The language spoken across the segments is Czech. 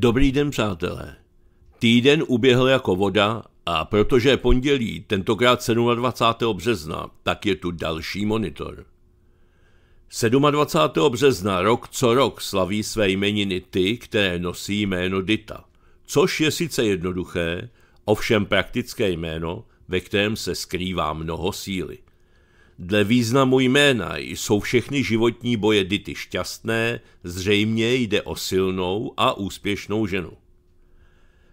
Dobrý den, přátelé. Týden uběhl jako voda a protože je pondělí, tentokrát 27. března, tak je tu další monitor. 27. března rok co rok slaví své jmeniny ty, které nosí jméno Dita, což je sice jednoduché, ovšem praktické jméno, ve kterém se skrývá mnoho síly. Dle významu jména jsou všechny životní boje Dity šťastné, zřejmě jde o silnou a úspěšnou ženu.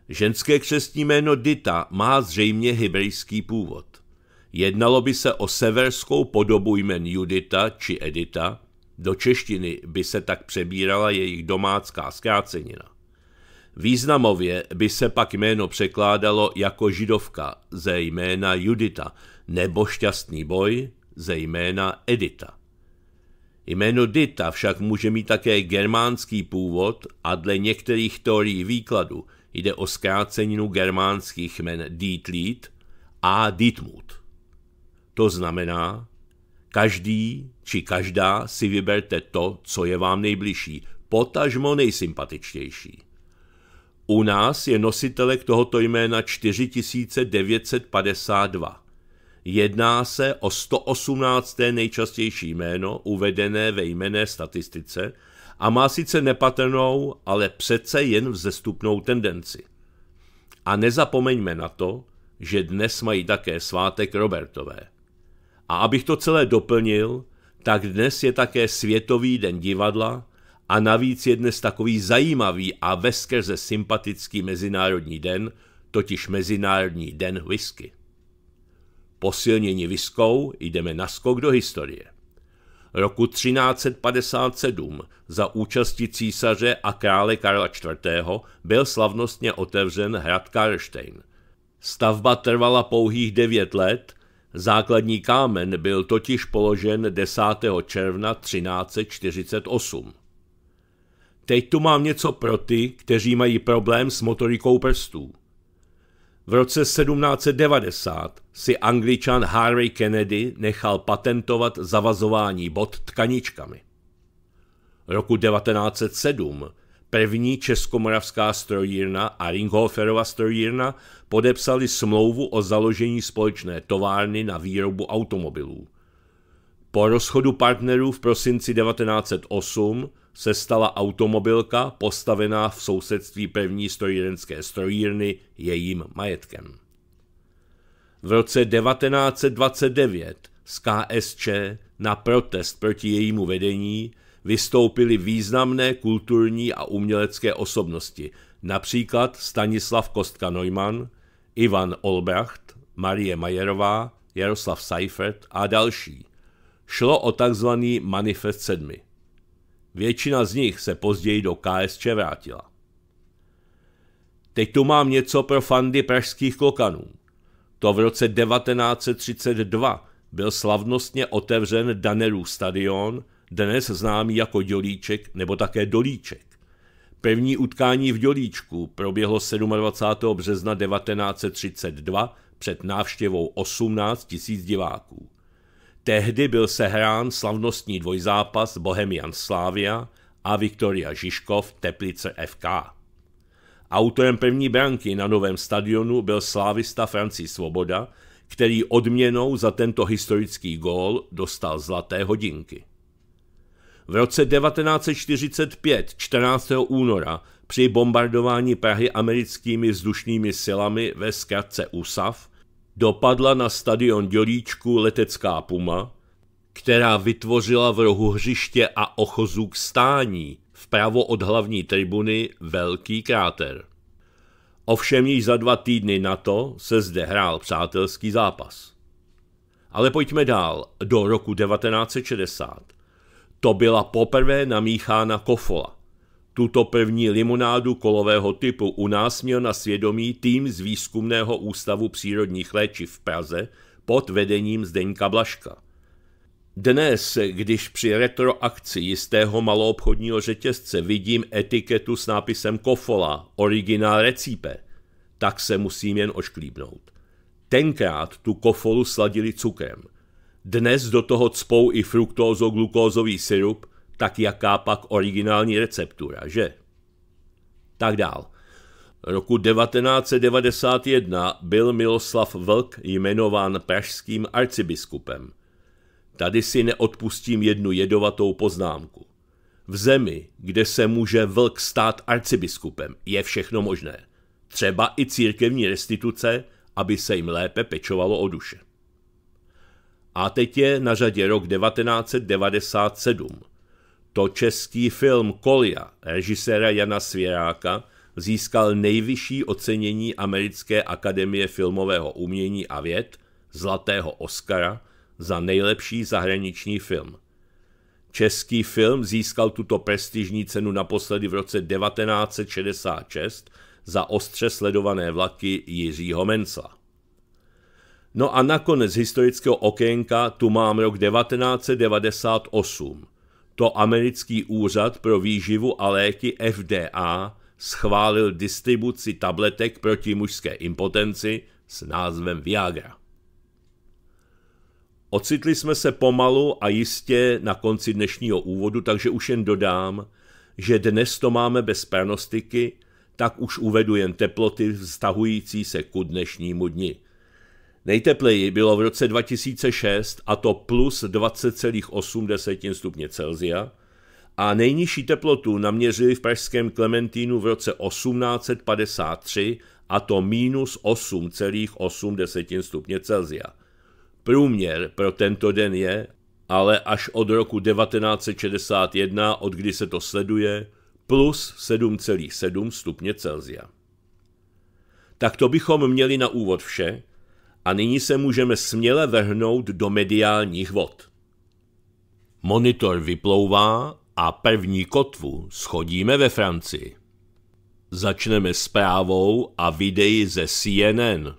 Ženské křestní jméno Dita má zřejmě hebrejský původ. Jednalo by se o severskou podobu jmen Judita či Edita, do češtiny by se tak přebírala jejich domácká zkrácenina. Významově by se pak jméno překládalo jako židovka ze jména Judita, nebo šťastný boj, zejména Edita. Jméno Dita však může mít také germánský původ a dle některých teorií výkladu jde o zkráceninu germánských jmen Dietlít a Dietmut. To znamená, každý či každá si vyberte to, co je vám nejbližší, potažmo nejsympatičtější. U nás je nositelek tohoto jména 4952. Jedná se o 118. nejčastější jméno uvedené ve jmené statistice a má sice nepatrnou, ale přece jen vzestupnou tendenci. A nezapomeňme na to, že dnes mají také svátek Robertové. A abych to celé doplnil, tak dnes je také Světový den divadla a navíc je dnes takový zajímavý a veskrze sympatický mezinárodní den, totiž Mezinárodní den whisky. Posilněni viskou jdeme na skok do historie. Roku 1357 za účasti císaře a krále Karla IV. byl slavnostně otevřen hrad Karlštejn. Stavba trvala pouhých devět let, základní kámen byl totiž položen 10. června 1348. Teď tu mám něco pro ty, kteří mají problém s motorikou prstů. V roce 1790 si angličan Harry Kennedy nechal patentovat zavazování bod tkaničkami. Roku 1907 první českomoravská strojírna a Ringhoferova strojírna podepsali smlouvu o založení společné továrny na výrobu automobilů. Po rozchodu partnerů v prosinci 1908 se stala automobilka postavená v sousedství první strojírenské strojírny jejím majetkem. V roce 1929 z KSČ na protest proti jejímu vedení vystoupily významné kulturní a umělecké osobnosti, například Stanislav Kostka Neumann, Ivan Olbracht, Marie Majerová, Jaroslav Seifert a další – šlo o tzv. manifest sedmi. Většina z nich se později do KSČ vrátila. Teď tu mám něco pro fandy pražských klokanů. To v roce 1932 byl slavnostně otevřen Danerův stadion, dnes známý jako Dělíček nebo také Dolíček. První utkání v Dělíčku proběhlo 27. března 1932 před návštěvou 18 000 diváků. Tehdy byl sehrán slavnostní dvojzápas Bohemian Slavia a Viktoria Žižkov Teplice FK. Autorem první branky na novém stadionu byl slávista Francí Svoboda, který odměnou za tento historický gól dostal zlaté hodinky. V roce 1945, 14. února, při bombardování Prahy americkými vzdušnými silami ve zkratce USAF dopadla na stadion Dělíčku letecká puma, která vytvořila v rohu hřiště a ochozu k stání vpravo od hlavní tribuny velký kráter. Ovšem již za dva týdny na to se zde hrál přátelský zápas. Ale pojďme dál, do roku 1960. To byla poprvé namíchána kofola. Tuto první limonádu kolového typu u nás měl na svědomí tým z Výzkumného ústavu přírodních léčiv v Praze pod vedením Zdeňka Blaška. Dnes, když při retroakci jistého maloobchodního řetězce vidím etiketu s nápisem Kofola, originál recipe, tak se musím jen ošklíbnout. Tenkrát tu kofolu sladili cukrem. Dnes do toho cpou i fruktózo-glukózový syrup – tak jaká pak originální receptura, že? Tak dál. Roku 1991 byl Miloslav Vlk jmenován pražským arcibiskupem. Tady si neodpustím jednu jedovatou poznámku. V zemi, kde se může vlk stát arcibiskupem, je všechno možné. Třeba i církevní restituce, aby se jim lépe pečovalo o duše. A teď je na řadě rok 1997 to český film Kolia režiséra Jana Svěráka získal nejvyšší ocenění Americké akademie filmového umění a věd, Zlatého Oscara, za nejlepší zahraniční film. Český film získal tuto prestižní cenu naposledy v roce 1966 za ostře sledované vlaky Jiřího Mencla. No a nakonec historického okénka tu mám rok 1998 to americký úřad pro výživu a léky FDA schválil distribuci tabletek proti mužské impotenci s názvem Viagra. Ocitli jsme se pomalu a jistě na konci dnešního úvodu, takže už jen dodám, že dnes to máme bez pranostiky, tak už uvedu jen teploty vztahující se ku dnešnímu dni. Nejtepleji bylo v roce 2006 a to plus 20,8 stupně Celzia a nejnižší teplotu naměřili v pražském Klementínu v roce 1853 a to minus 8,8 stupně Celzia. Průměr pro tento den je, ale až od roku 1961, od kdy se to sleduje, plus 7,7 stupně Celzia. Tak to bychom měli na úvod vše – a nyní se můžeme směle vrhnout do mediálních vod. Monitor vyplouvá a první kotvu schodíme ve Francii. Začneme zprávou a videí ze CNN.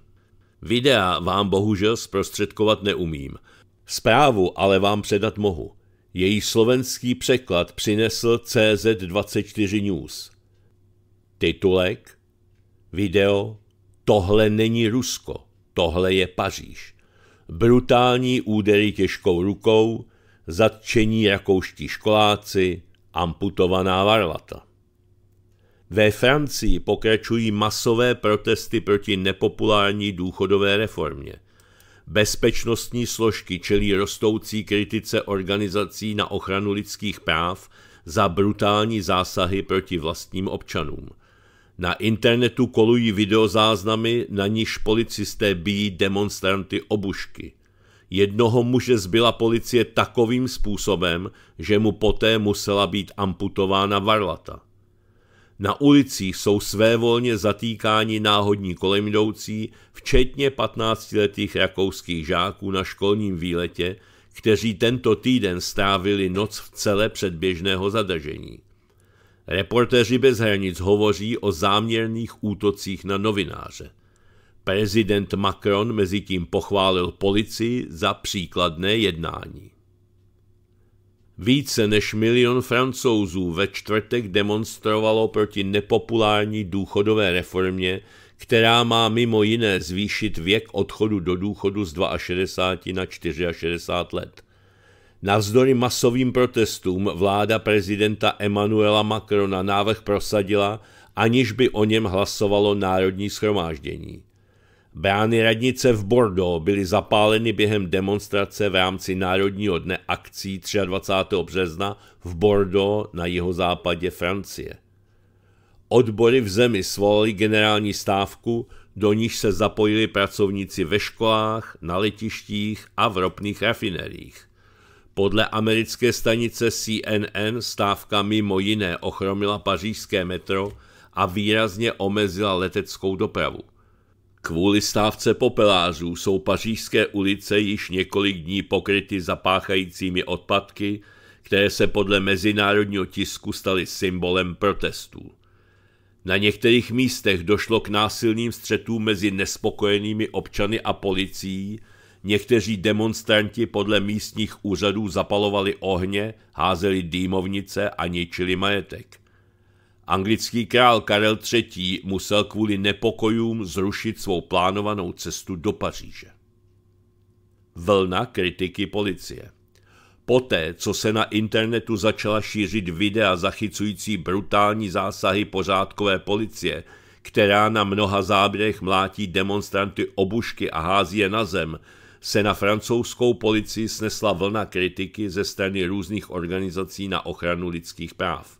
Videa vám bohužel zprostředkovat neumím. Zprávu ale vám předat mohu. Její slovenský překlad přinesl CZ24 News. Titulek Video Tohle není Rusko. Tohle je Paříž. Brutální údery těžkou rukou, zatčení rakouští školáci, amputovaná varlata. Ve Francii pokračují masové protesty proti nepopulární důchodové reformě. Bezpečnostní složky čelí rostoucí kritice organizací na ochranu lidských práv za brutální zásahy proti vlastním občanům – na internetu kolují videozáznamy, na níž policisté bijí demonstranty obušky. Jednoho muže zbyla policie takovým způsobem, že mu poté musela být amputována varlata. Na ulicích jsou svévolně zatýkáni náhodní kolemjdoucí, včetně 15-letých rakouských žáků na školním výletě, kteří tento týden strávili noc v celé předběžného zadržení. Reportéři bez hranic hovoří o záměrných útocích na novináře. Prezident Macron mezi tím pochválil policii za příkladné jednání. Více než milion francouzů ve čtvrtek demonstrovalo proti nepopulární důchodové reformě, která má mimo jiné zvýšit věk odchodu do důchodu z 62 na 64 let. Navzdory masovým protestům vláda prezidenta Emanuela Macrona návrh prosadila, aniž by o něm hlasovalo národní schromáždění. Brány radnice v Bordeaux byly zapáleny během demonstrace v rámci Národního dne akcí 23. března v Bordeaux na jihozápadě Francie. Odbory v zemi svolali generální stávku, do níž se zapojili pracovníci ve školách, na letištích a v ropných rafinerích. Podle americké stanice CNN stávka mimo jiné ochromila pařížské metro a výrazně omezila leteckou dopravu. Kvůli stávce popelářů jsou pařížské ulice již několik dní pokryty zapáchajícími odpadky, které se podle mezinárodního tisku staly symbolem protestů. Na některých místech došlo k násilným střetům mezi nespokojenými občany a policií, Někteří demonstranti podle místních úřadů zapalovali ohně, házeli dýmovnice a ničili majetek. Anglický král Karel III. musel kvůli nepokojům zrušit svou plánovanou cestu do Paříže. Vlna kritiky policie Poté, co se na internetu začala šířit videa zachycující brutální zásahy pořádkové policie, která na mnoha záběrech mlátí demonstranty obušky a hází je na zem, se na francouzskou policii snesla vlna kritiky ze strany různých organizací na ochranu lidských práv.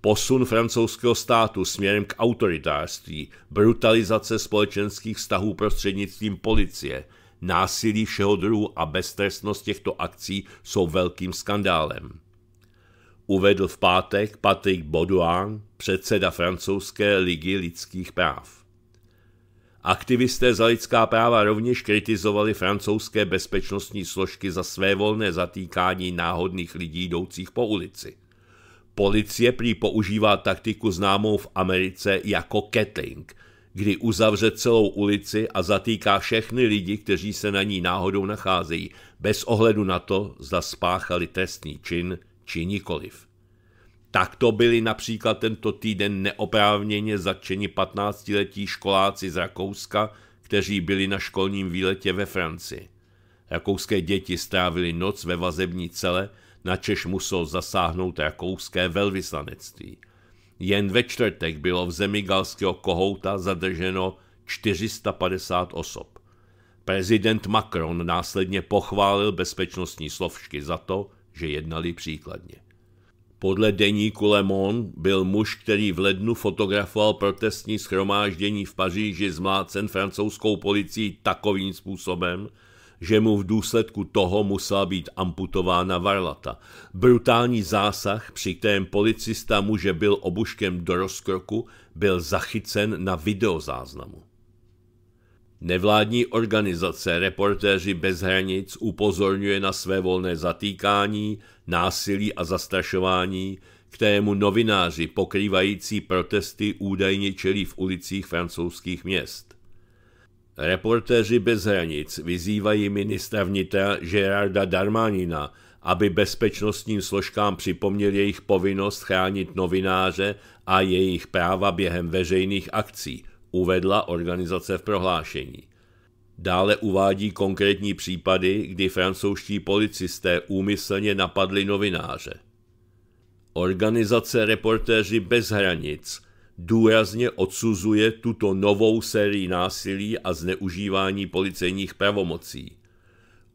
Posun francouzského státu směrem k autoritářství, brutalizace společenských vztahů prostřednictvím policie, násilí všeho druhu a beztrestnost těchto akcí jsou velkým skandálem. Uvedl v pátek Patrick Baudouin, předseda francouzské ligy lidských práv. Aktivisté za lidská práva rovněž kritizovali francouzské bezpečnostní složky za své volné zatýkání náhodných lidí jdoucích po ulici. Policie prý používá taktiku známou v Americe jako kettling, kdy uzavře celou ulici a zatýká všechny lidi, kteří se na ní náhodou nacházejí, bez ohledu na to, zda spáchali trestný čin či nikoliv. Tak to byli například tento týden neoprávněně zatčeni 15-letí školáci z Rakouska, kteří byli na školním výletě ve Francii. Rakouské děti strávili noc ve vazební cele, na Češ musel zasáhnout rakouské velvyslanectví. Jen ve čtvrtek bylo v zemi galského kohouta zadrženo 450 osob. Prezident Macron následně pochválil bezpečnostní Slovšky za to, že jednali příkladně. Podle deníku Le Monde byl muž, který v lednu fotografoval protestní schromáždění v Paříži zmlácen francouzskou policií takovým způsobem, že mu v důsledku toho musela být amputována varlata. Brutální zásah, při kterém policista muže byl obuškem do rozkroku, byl zachycen na videozáznamu. Nevládní organizace Reportéři bez hranic upozorňuje na své volné zatýkání, násilí a zastrašování, kterému novináři pokrývající protesty údajně čelí v ulicích francouzských měst. Reportéři bez hranic vyzývají ministra vnitra Gerarda Darmanina, aby bezpečnostním složkám připomněl jejich povinnost chránit novináře a jejich práva během veřejných akcí – uvedla organizace v prohlášení. Dále uvádí konkrétní případy, kdy francouzští policisté úmyslně napadli novináře. Organizace Reportéři bez hranic důrazně odsuzuje tuto novou sérii násilí a zneužívání policejních pravomocí.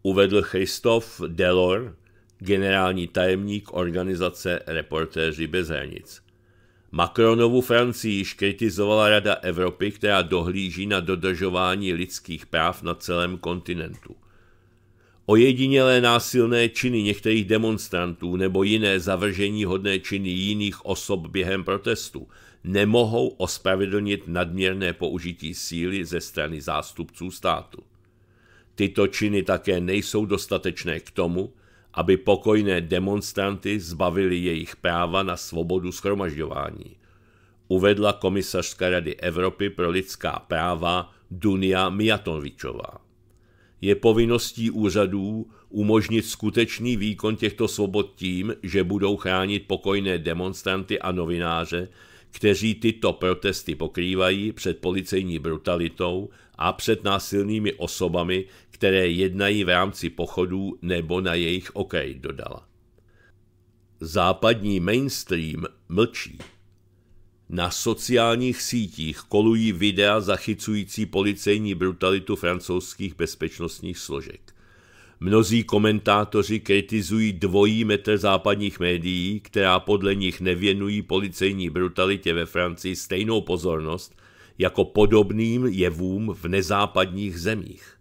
Uvedl Christophe Delor, generální tajemník organizace Reportéři bez hranic. Macronovu Francii již kritizovala Rada Evropy, která dohlíží na dodržování lidských práv na celém kontinentu. Ojedinělé násilné činy některých demonstrantů nebo jiné zavržení hodné činy jiných osob během protestu nemohou ospravedlnit nadměrné použití síly ze strany zástupců státu. Tyto činy také nejsou dostatečné k tomu, aby pokojné demonstranty zbavili jejich práva na svobodu schromažďování, uvedla komisařka Rady Evropy pro lidská práva Dunia Mijatovičová. Je povinností úřadů umožnit skutečný výkon těchto svobod tím, že budou chránit pokojné demonstranty a novináře, kteří tyto protesty pokrývají před policejní brutalitou a před násilnými osobami, které jednají v rámci pochodů nebo na jejich okraji, dodala. Západní mainstream mlčí. Na sociálních sítích kolují videa zachycující policejní brutalitu francouzských bezpečnostních složek. Mnozí komentátoři kritizují dvojí metr západních médií, která podle nich nevěnují policejní brutalitě ve Francii stejnou pozornost jako podobným jevům v nezápadních zemích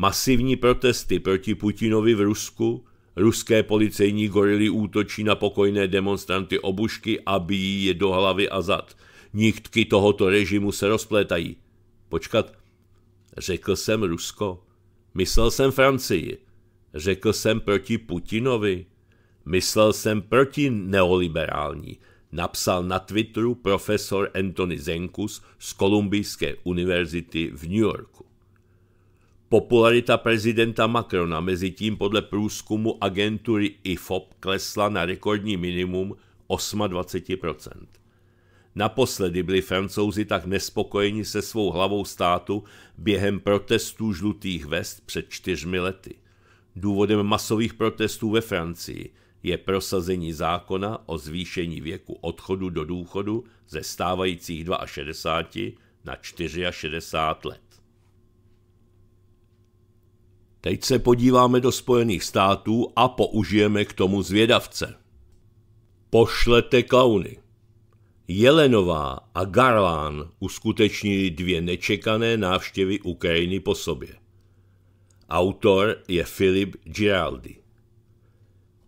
masivní protesty proti Putinovi v Rusku, ruské policejní gorily útočí na pokojné demonstranty obušky a bijí je do hlavy a zad. Nichtky tohoto režimu se rozplétají. Počkat, řekl jsem Rusko, myslel jsem Francii, řekl jsem proti Putinovi, myslel jsem proti neoliberální, napsal na Twitteru profesor Anthony Zenkus z Kolumbijské univerzity v New Yorku. Popularita prezidenta Macrona mezi tím podle průzkumu agentury IFOP klesla na rekordní minimum 28%. Naposledy byli francouzi tak nespokojeni se svou hlavou státu během protestů žlutých vest před čtyřmi lety. Důvodem masových protestů ve Francii je prosazení zákona o zvýšení věku odchodu do důchodu ze stávajících 62 na 64 let. Teď se podíváme do Spojených států a použijeme k tomu zvědavce. Pošlete klauny. Jelenová a Garlán uskutečnili dvě nečekané návštěvy Ukrajiny po sobě. Autor je Filip Giraldi.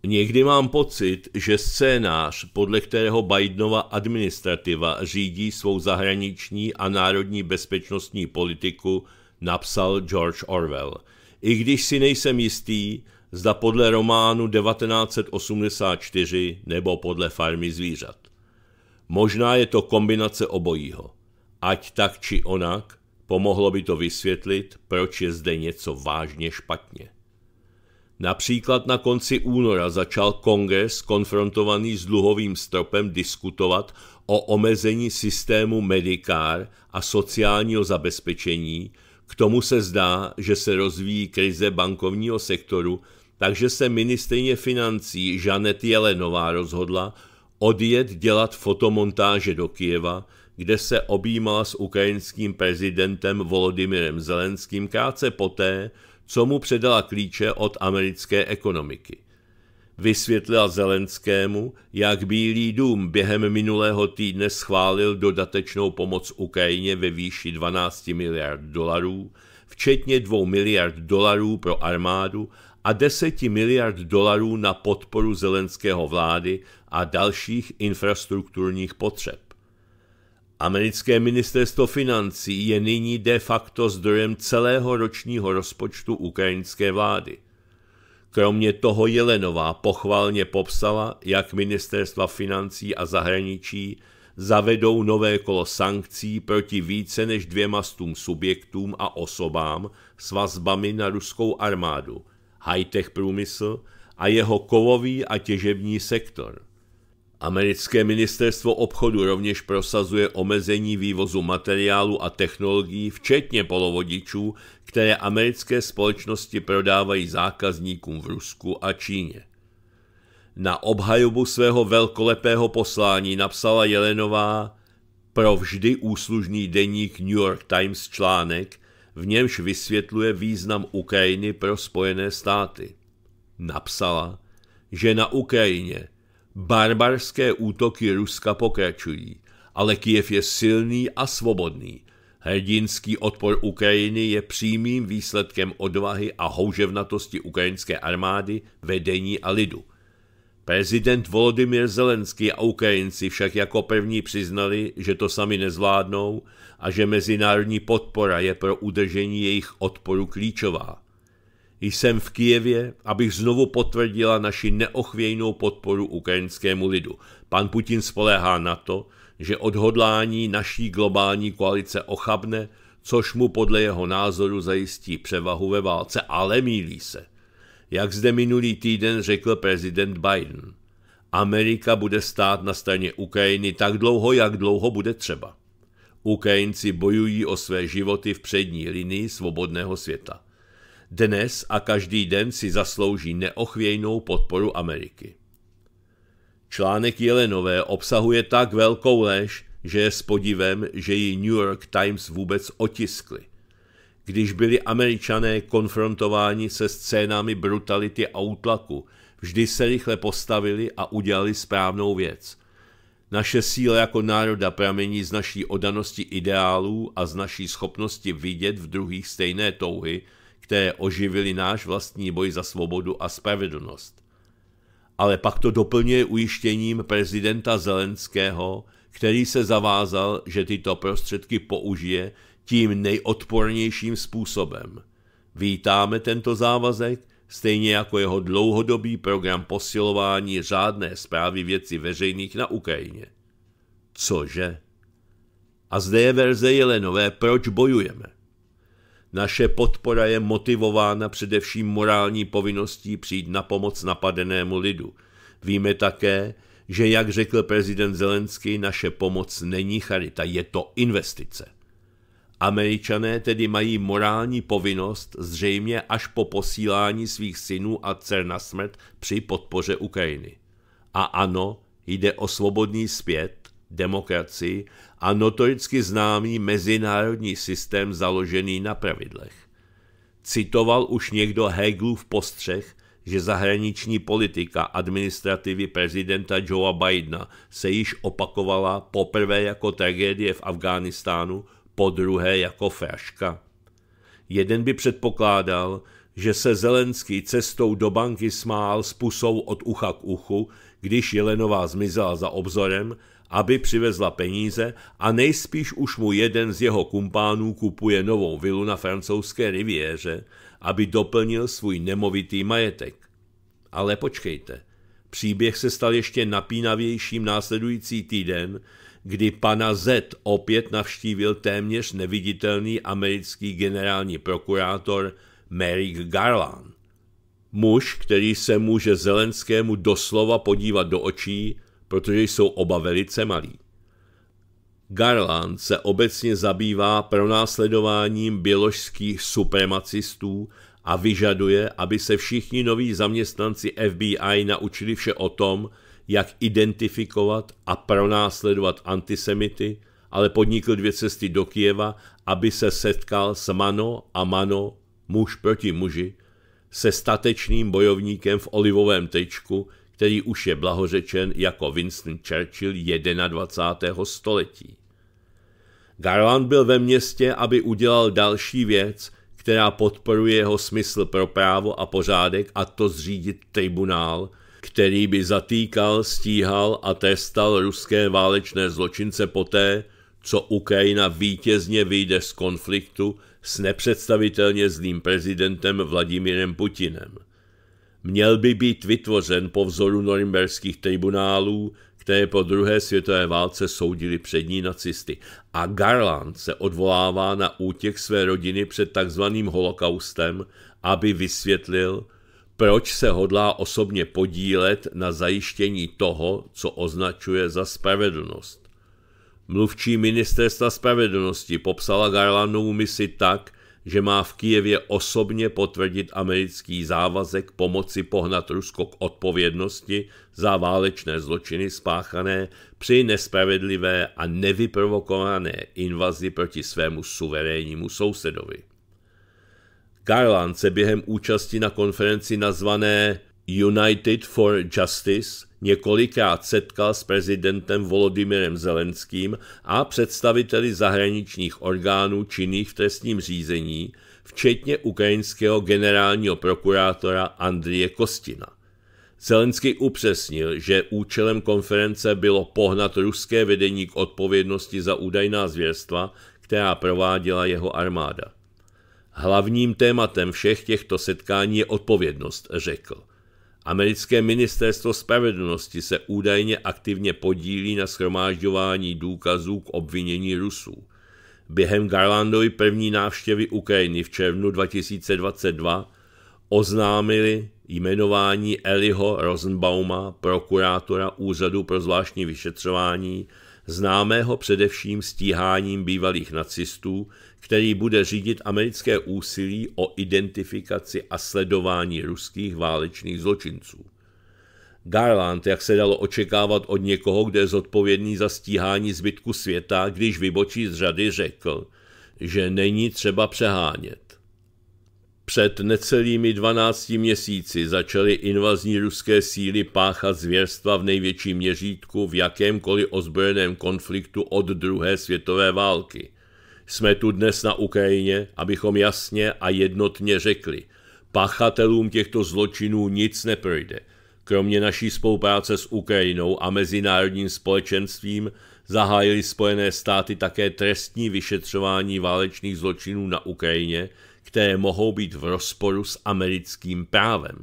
Někdy mám pocit, že scénář, podle kterého Bidenova administrativa řídí svou zahraniční a národní bezpečnostní politiku, napsal George Orwell – i když si nejsem jistý, zda podle románu 1984 nebo podle farmy zvířat. Možná je to kombinace obojího. Ať tak či onak, pomohlo by to vysvětlit, proč je zde něco vážně špatně. Například na konci února začal kongres konfrontovaný s dluhovým stropem diskutovat o omezení systému Medicare a sociálního zabezpečení, k tomu se zdá, že se rozvíjí krize bankovního sektoru, takže se ministrině financí Žanet Jelenová rozhodla odjet dělat fotomontáže do Kijeva, kde se objímala s ukrajinským prezidentem Volodymyrem Zelenským krátce poté, co mu předala klíče od americké ekonomiky vysvětlila Zelenskému, jak Bílý dům během minulého týdne schválil dodatečnou pomoc Ukrajině ve výši 12 miliard dolarů, včetně 2 miliard dolarů pro armádu a 10 miliard dolarů na podporu zelenského vlády a dalších infrastrukturních potřeb. Americké ministerstvo financí je nyní de facto zdrojem celého ročního rozpočtu ukrajinské vlády. Kromě toho Jelenová pochválně popsala, jak ministerstva financí a zahraničí zavedou nové kolo sankcí proti více než dvěma stům subjektům a osobám s vazbami na ruskou armádu, high-tech průmysl a jeho kovový a těžební sektor. Americké ministerstvo obchodu rovněž prosazuje omezení vývozu materiálu a technologií, včetně polovodičů, které americké společnosti prodávají zákazníkům v Rusku a Číně. Na obhajobu svého velkolepého poslání napsala Jelenová pro vždy úslužný deník New York Times článek, v němž vysvětluje význam Ukrajiny pro Spojené státy. Napsala, že na Ukrajině – Barbarské útoky Ruska pokračují, ale Kiev je silný a svobodný. Hrdinský odpor Ukrajiny je přímým výsledkem odvahy a houževnatosti ukrajinské armády, vedení a lidu. Prezident Volodymyr Zelenský a Ukrajinci však jako první přiznali, že to sami nezvládnou a že mezinárodní podpora je pro udržení jejich odporu klíčová. Jsem v Kijevě, abych znovu potvrdila naši neochvějnou podporu ukrajinskému lidu. Pan Putin spolehá na to, že odhodlání naší globální koalice ochabne, což mu podle jeho názoru zajistí převahu ve válce, ale mílí se. Jak zde minulý týden řekl prezident Biden, Amerika bude stát na straně Ukrajiny tak dlouho, jak dlouho bude třeba. Ukrajinci bojují o své životy v přední linii svobodného světa dnes a každý den si zaslouží neochvějnou podporu Ameriky. Článek Jelenové obsahuje tak velkou lež, že je s podivem, že ji New York Times vůbec otiskli. Když byli američané konfrontováni se scénami brutality a útlaku, vždy se rychle postavili a udělali správnou věc. Naše síla jako národa pramení z naší odanosti ideálů a z naší schopnosti vidět v druhých stejné touhy, které oživili náš vlastní boj za svobodu a spravedlnost. Ale pak to doplňuje ujištěním prezidenta Zelenského, který se zavázal, že tyto prostředky použije tím nejodpornějším způsobem. Vítáme tento závazek, stejně jako jeho dlouhodobý program posilování řádné zprávy věcí veřejných na Ukrajině. Cože? A zde je verze Jelenové, proč bojujeme. Naše podpora je motivována především morální povinností přijít na pomoc napadenému lidu. Víme také, že, jak řekl prezident Zelenský, naše pomoc není charita, je to investice. Američané tedy mají morální povinnost zřejmě až po posílání svých synů a dcer na smrt při podpoře Ukrajiny. A ano, jde o svobodný zpět, demokracii a notoricky známý mezinárodní systém založený na pravidlech. Citoval už někdo Hegelův postřeh, že zahraniční politika administrativy prezidenta Joea Bidena se již opakovala poprvé jako tragédie v Afghánistánu, po druhé jako fraška. Jeden by předpokládal, že se Zelenský cestou do banky smál s pusou od ucha k uchu, když Jelenová zmizela za obzorem aby přivezla peníze a nejspíš už mu jeden z jeho kumpánů kupuje novou vilu na francouzské riviéře, aby doplnil svůj nemovitý majetek. Ale počkejte, příběh se stal ještě napínavějším následující týden, kdy pana Z opět navštívil téměř neviditelný americký generální prokurátor Merrick Garland. Muž, který se může Zelenskému doslova podívat do očí protože jsou oba velice malí. Garland se obecně zabývá pronásledováním běložských supremacistů a vyžaduje, aby se všichni noví zaměstnanci FBI naučili vše o tom, jak identifikovat a pronásledovat antisemity, ale podnikl dvě cesty do Kijeva, aby se setkal s Mano a Mano, muž proti muži, se statečným bojovníkem v olivovém tečku, který už je blahořečen jako Winston Churchill 21. století. Garland byl ve městě, aby udělal další věc, která podporuje jeho smysl pro právo a pořádek a to zřídit tribunál, který by zatýkal, stíhal a trestal ruské válečné zločince poté, co Ukrajina vítězně vyjde z konfliktu s nepředstavitelně zlým prezidentem Vladimirem Putinem měl by být vytvořen po vzoru norimberských tribunálů, které po druhé světové válce soudili přední nacisty. A Garland se odvolává na útěk své rodiny před takzvaným holokaustem, aby vysvětlil, proč se hodlá osobně podílet na zajištění toho, co označuje za spravedlnost. Mluvčí ministerstva spravedlnosti popsala Garlandovu misi tak, že má v Kijevě osobně potvrdit americký závazek pomoci pohnat Rusko k odpovědnosti za válečné zločiny spáchané při nespravedlivé a nevyprovokované invazi proti svému suverénnímu sousedovi. Garland se během účasti na konferenci nazvané United for Justice několikrát setkal s prezidentem Volodymyrem Zelenským a představiteli zahraničních orgánů činných v trestním řízení, včetně ukrajinského generálního prokurátora Andrie Kostina. Zelenský upřesnil, že účelem konference bylo pohnat ruské vedení k odpovědnosti za údajná zvěrstva, která prováděla jeho armáda. Hlavním tématem všech těchto setkání je odpovědnost, řekl. Americké ministerstvo spravedlnosti se údajně aktivně podílí na schromážďování důkazů k obvinění Rusů. Během Garlandovy první návštěvy Ukrajiny v červnu 2022 oznámili jmenování Eliho Rosenbauma, prokurátora Úřadu pro zvláštní vyšetřování, známého především stíháním bývalých nacistů který bude řídit americké úsilí o identifikaci a sledování ruských válečných zločinců. Garland, jak se dalo očekávat od někoho, kdo je zodpovědný za stíhání zbytku světa, když vybočí z řady, řekl, že není třeba přehánět. Před necelými 12 měsíci začaly invazní ruské síly páchat zvěrstva v největším měřítku v jakémkoliv ozbrojeném konfliktu od druhé světové války – jsme tu dnes na Ukrajině, abychom jasně a jednotně řekli, pachatelům těchto zločinů nic neprojde. Kromě naší spolupráce s Ukrajinou a mezinárodním společenstvím zahájili Spojené státy také trestní vyšetřování válečných zločinů na Ukrajině, které mohou být v rozporu s americkým právem.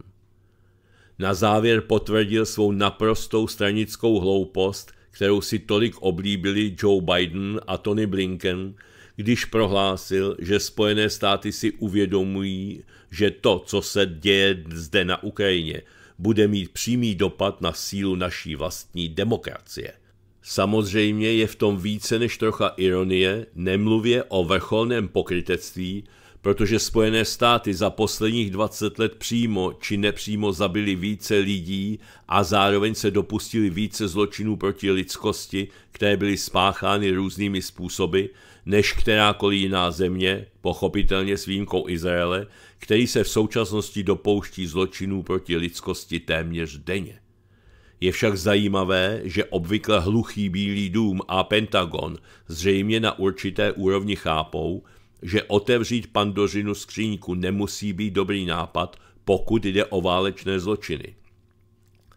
Na závěr potvrdil svou naprostou stranickou hloupost, kterou si tolik oblíbili Joe Biden a Tony Blinken, když prohlásil, že Spojené státy si uvědomují, že to, co se děje zde na Ukrajině, bude mít přímý dopad na sílu naší vlastní demokracie. Samozřejmě je v tom více než trocha ironie, nemluvě o vrcholném pokrytectví, protože Spojené státy za posledních 20 let přímo či nepřímo zabili více lidí a zároveň se dopustili více zločinů proti lidskosti, které byly spáchány různými způsoby, než kterákoliv jiná země, pochopitelně s výjimkou Izraele, který se v současnosti dopouští zločinů proti lidskosti téměř denně. Je však zajímavé, že obvykle hluchý Bílý dům a Pentagon zřejmě na určité úrovni chápou, že otevřít pandořinu skříňku nemusí být dobrý nápad, pokud jde o válečné zločiny.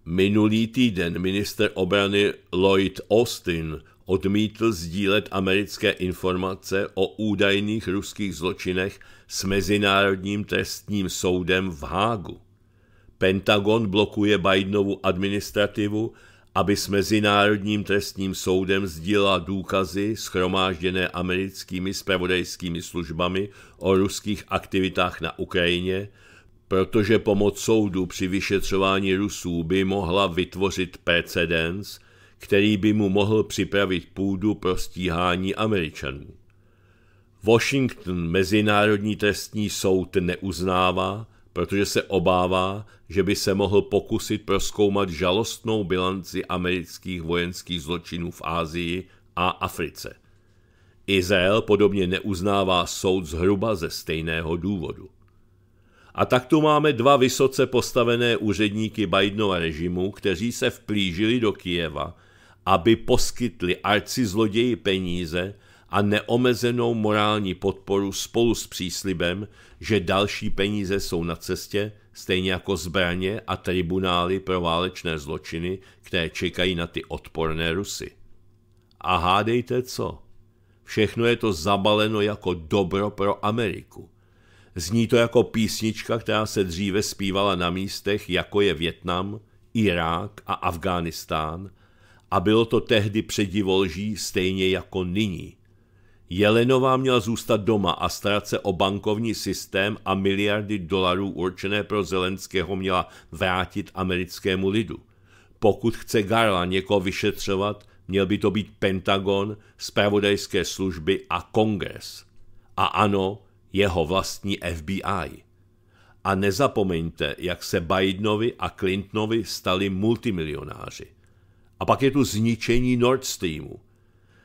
Minulý týden minister obrany Lloyd Austin odmítl sdílet americké informace o údajných ruských zločinech s Mezinárodním trestním soudem v Hágu. Pentagon blokuje Bidenovu administrativu, aby s Mezinárodním trestním soudem sdílela důkazy schromážděné americkými spravodajskými službami o ruských aktivitách na Ukrajině, protože pomoc soudu při vyšetřování Rusů by mohla vytvořit precedens – který by mu mohl připravit půdu pro stíhání Američanů. Washington Mezinárodní trestní soud neuznává, protože se obává, že by se mohl pokusit proskoumat žalostnou bilanci amerických vojenských zločinů v Ázii a Africe. Izrael podobně neuznává soud zhruba ze stejného důvodu. A tak tu máme dva vysoce postavené úředníky Bidenova režimu, kteří se vplížili do Kijeva aby poskytli arcizloději peníze a neomezenou morální podporu spolu s příslibem, že další peníze jsou na cestě, stejně jako zbraně a tribunály pro válečné zločiny, které čekají na ty odporné Rusy. A hádejte co? Všechno je to zabaleno jako dobro pro Ameriku. Zní to jako písnička, která se dříve zpívala na místech, jako je Větnam, Irák a Afghánistán – a bylo to tehdy před předivolží stejně jako nyní. Jelenová měla zůstat doma a starat se o bankovní systém a miliardy dolarů určené pro Zelenského měla vrátit americkému lidu. Pokud chce Garla někoho vyšetřovat, měl by to být Pentagon, spravodajské služby a kongres. A ano, jeho vlastní FBI. A nezapomeňte, jak se Bidenovi a Clintonovi stali multimilionáři – a pak je tu zničení Nord Streamu.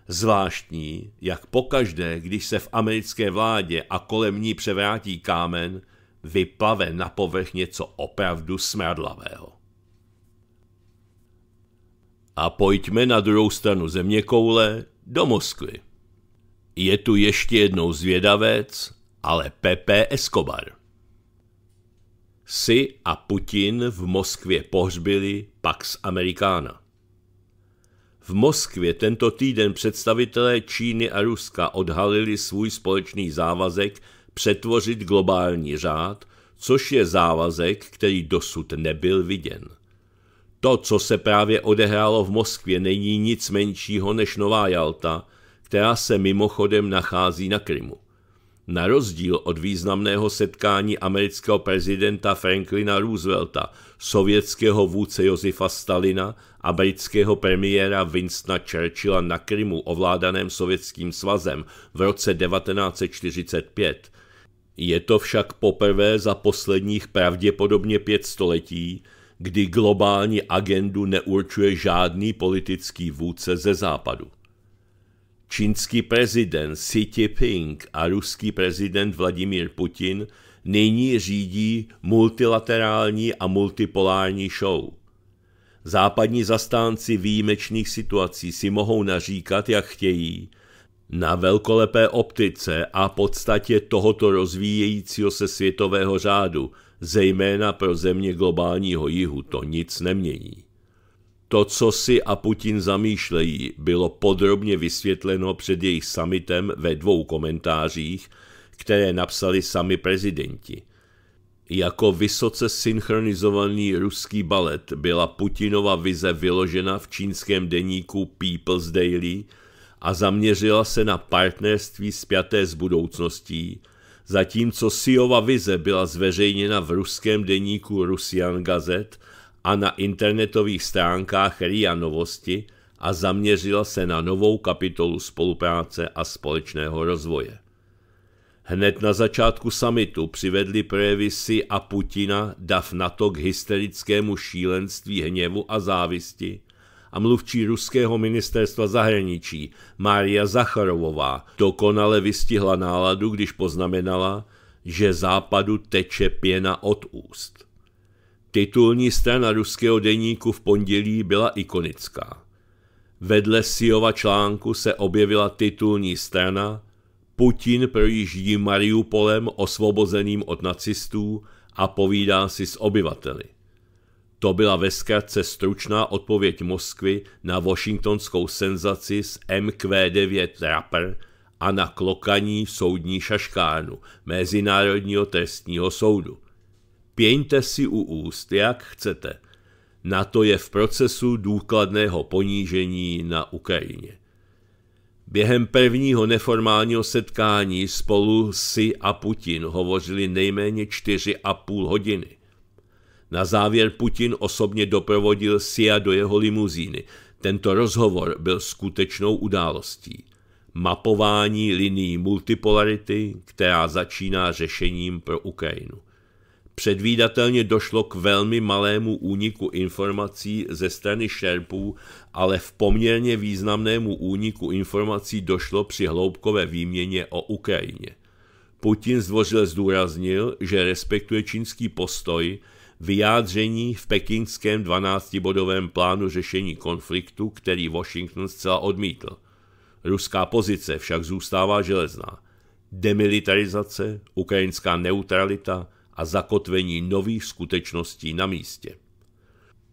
Zvláštní, jak pokaždé, když se v americké vládě a kolem ní převrátí kámen, vyplave na povrch něco opravdu smradlavého. A pojďme na druhou stranu země koule, do Moskvy. Je tu ještě jednou zvědavec, ale Pepe Escobar. Si a Putin v Moskvě pohřbili Pax Americana. V Moskvě tento týden představitelé Číny a Ruska odhalili svůj společný závazek přetvořit globální řád, což je závazek, který dosud nebyl viděn. To, co se právě odehrálo v Moskvě, není nic menšího než Nová Jalta, která se mimochodem nachází na Krymu. Na rozdíl od významného setkání amerického prezidenta Franklina Roosevelta, sovětského vůdce Josefa Stalina a britského premiéra Winstona Churchilla na Krymu ovládaném Sovětským svazem v roce 1945. Je to však poprvé za posledních pravděpodobně pět století, kdy globální agendu neurčuje žádný politický vůdce ze západu. Čínský prezident Xi Jinping a ruský prezident Vladimír Putin nyní řídí multilaterální a multipolární show. Západní zastánci výjimečných situací si mohou naříkat, jak chtějí, na velkolepé optice a podstatě tohoto rozvíjejícího se světového řádu, zejména pro země globálního jihu, to nic nemění. To, co si a Putin zamýšlejí, bylo podrobně vysvětleno před jejich summitem ve dvou komentářích, které napsali sami prezidenti – jako vysoce synchronizovaný ruský balet byla Putinova vize vyložena v čínském deníku People's Daily a zaměřila se na partnerství spjaté s budoucností, zatímco Siova vize byla zveřejněna v ruském deníku Russian Gazette a na internetových stránkách RIA Novosti a zaměřila se na novou kapitolu spolupráce a společného rozvoje. Hned na začátku samitu přivedli projevy si a Putina, dav na to k hysterickému šílenství hněvu a závisti, a mluvčí ruského ministerstva zahraničí Mária Zacharovová dokonale vystihla náladu, když poznamenala, že západu teče pěna od úst. Titulní strana ruského deníku v pondělí byla ikonická. Vedle Siova článku se objevila titulní strana Putin projíždí Mariupolem osvobozeným od nacistů a povídá si s obyvateli. To byla ve zkratce stručná odpověď Moskvy na washingtonskou senzaci s MQ-9 Rapper a na klokaní v soudní šaškárnu Mezinárodního trestního soudu. Pěňte si u úst, jak chcete. Na to je v procesu důkladného ponížení na Ukrajině. Během prvního neformálního setkání spolu si a Putin hovořili nejméně čtyři a půl hodiny. Na závěr Putin osobně doprovodil Sia do jeho limuzíny. Tento rozhovor byl skutečnou událostí. Mapování linií multipolarity, která začíná řešením pro Ukrajinu. Předvídatelně došlo k velmi malému úniku informací ze strany šerpů ale v poměrně významnému úniku informací došlo při hloubkové výměně o Ukrajině. Putin zdvořile zdůraznil, že respektuje čínský postoj, vyjádření v pekinském 12-bodovém plánu řešení konfliktu, který Washington zcela odmítl. Ruská pozice však zůstává železná. Demilitarizace, ukrajinská neutralita a zakotvení nových skutečností na místě.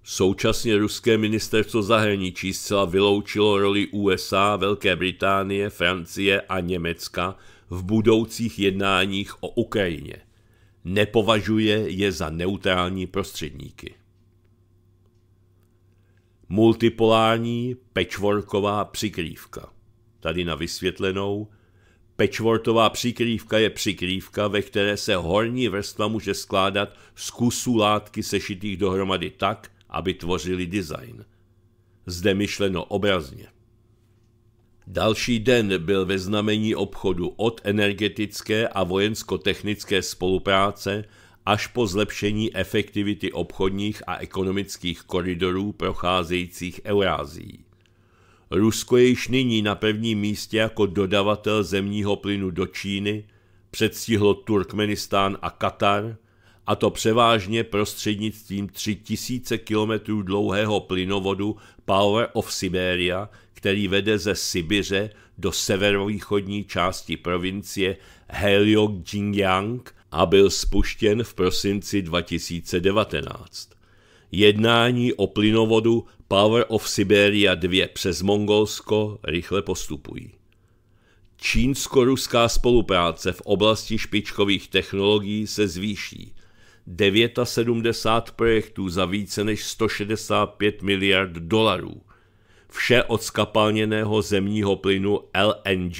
Současně ruské ministerstvo zahraničí zcela vyloučilo roli USA, Velké Británie, Francie a Německa v budoucích jednáních o Ukrajině. Nepovažuje je za neutrální prostředníky. Multipolární pečvorková přikrývka. Tady na vysvětlenou. Pečvortová přikrývka je přikrývka, ve které se horní vrstva může skládat z kusů látky sešitých dohromady tak, aby tvořili design. Zde myšleno obrazně. Další den byl ve znamení obchodu od energetické a vojensko-technické spolupráce až po zlepšení efektivity obchodních a ekonomických koridorů procházejících Eurázií. Rusko je již nyní na prvním místě jako dodavatel zemního plynu do Číny, předstihlo Turkmenistán a Katar a to převážně prostřednictvím 3000 km dlouhého plynovodu Power of Siberia, který vede ze Sibiře do severovýchodní části provincie Heliogjingyang a byl spuštěn v prosinci 2019. Jednání o plynovodu Power of Siberia 2 přes Mongolsko rychle postupují. Čínsko-ruská spolupráce v oblasti špičkových technologií se zvýší 79 projektů za více než 165 miliard dolarů. Vše od skapalněného zemního plynu LNG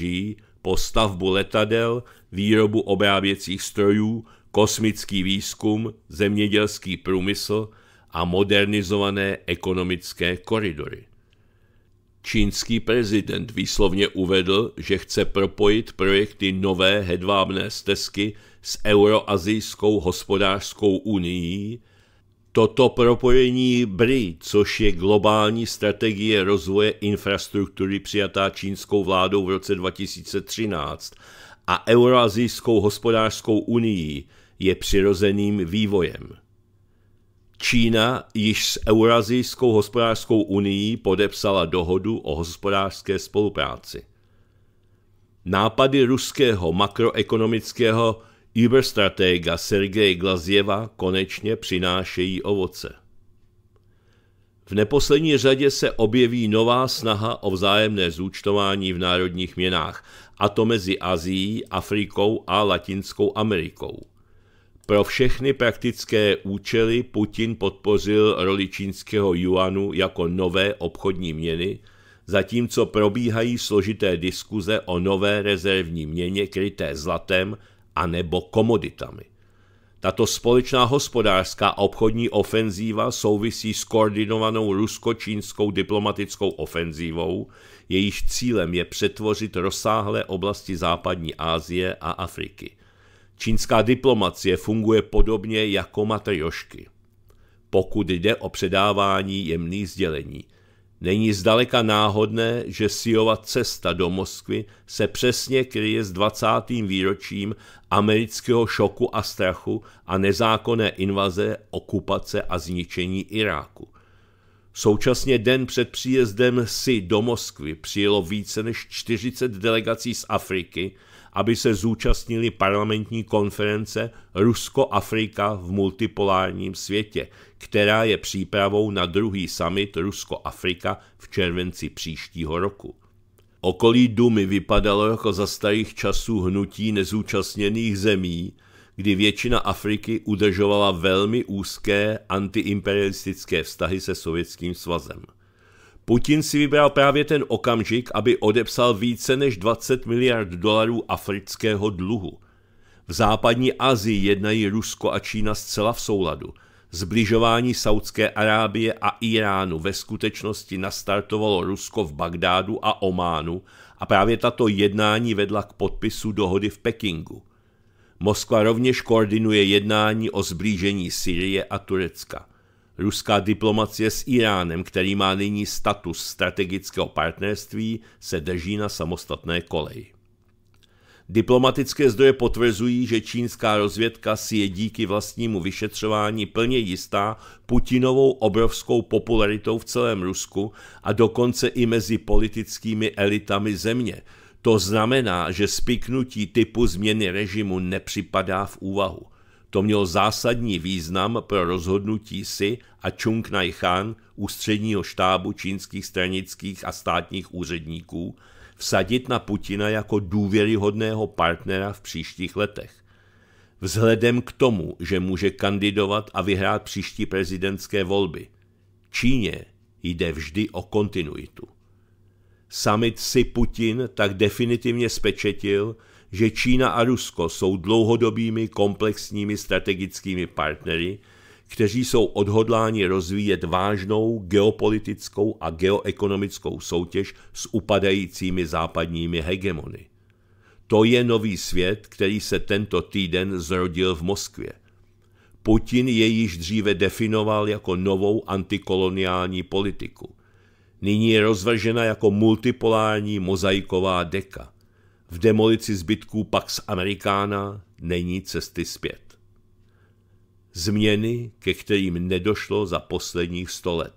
po stavbu letadel, výrobu obráběcích strojů, kosmický výzkum, zemědělský průmysl a modernizované ekonomické koridory. Čínský prezident výslovně uvedl, že chce propojit projekty nové hedvábné stezky s Euroazijskou hospodářskou unii. Toto propojení BRI, což je globální strategie rozvoje infrastruktury přijatá čínskou vládou v roce 2013 a Euroazijskou hospodářskou unii, je přirozeným vývojem. Čína již s Eurazijskou hospodářskou unii podepsala dohodu o hospodářské spolupráci. Nápady ruského makroekonomického Überstratega Sergeje Glazieva konečně přinášejí ovoce. V neposlední řadě se objeví nová snaha o vzájemné zúčtování v národních měnách, a to mezi Azií, Afrikou a Latinskou Amerikou – pro všechny praktické účely Putin podpořil roli čínského juanu jako nové obchodní měny, zatímco probíhají složité diskuze o nové rezervní měně kryté zlatem a nebo komoditami. Tato společná hospodářská obchodní ofenzíva souvisí s koordinovanou rusko-čínskou diplomatickou ofenzívou, jejíž cílem je přetvořit rozsáhlé oblasti západní Asie a Afriky – Čínská diplomacie funguje podobně jako matriošky. Pokud jde o předávání jemných sdělení, není zdaleka náhodné, že Siova cesta do Moskvy se přesně kryje s 20. výročím amerického šoku a strachu a nezákonné invaze, okupace a zničení Iráku. Současně den před příjezdem si do Moskvy přijelo více než 40 delegací z Afriky, aby se zúčastnili parlamentní konference Rusko-Afrika v multipolárním světě, která je přípravou na druhý summit Rusko-Afrika v červenci příštího roku. Okolí Dumy vypadalo jako za starých časů hnutí nezúčastněných zemí, kdy většina Afriky udržovala velmi úzké antiimperialistické vztahy se Sovětským svazem. Putin si vybral právě ten okamžik, aby odepsal více než 20 miliard dolarů afrického dluhu. V západní Asii jednají Rusko a Čína zcela v souladu. Zbližování Saudské Arábie a Iránu ve skutečnosti nastartovalo Rusko v Bagdádu a Ománu a právě tato jednání vedla k podpisu dohody v Pekingu. Moskva rovněž koordinuje jednání o zblížení Syrie a Turecka. Ruská diplomacie s Iránem, který má nyní status strategického partnerství, se drží na samostatné koleji. Diplomatické zdroje potvrzují, že čínská rozvědka si je díky vlastnímu vyšetřování plně jistá Putinovou obrovskou popularitou v celém Rusku a dokonce i mezi politickými elitami země. To znamená, že spiknutí typu změny režimu nepřipadá v úvahu. To mělo zásadní význam pro rozhodnutí si a Chung Nai-chan, ústředního štábu čínských stranických a státních úředníků, vsadit na Putina jako důvěryhodného partnera v příštích letech. Vzhledem k tomu, že může kandidovat a vyhrát příští prezidentské volby, Číně jde vždy o kontinuitu. Summit si Putin tak definitivně spečetil, že Čína a Rusko jsou dlouhodobými komplexními strategickými partnery, kteří jsou odhodláni rozvíjet vážnou geopolitickou a geoekonomickou soutěž s upadajícími západními hegemony. To je nový svět, který se tento týden zrodil v Moskvě. Putin je již dříve definoval jako novou antikoloniální politiku. Nyní je rozvržena jako multipolární mozaiková deka. V demolici zbytků Pax Americana není cesty zpět. Změny, ke kterým nedošlo za posledních sto let.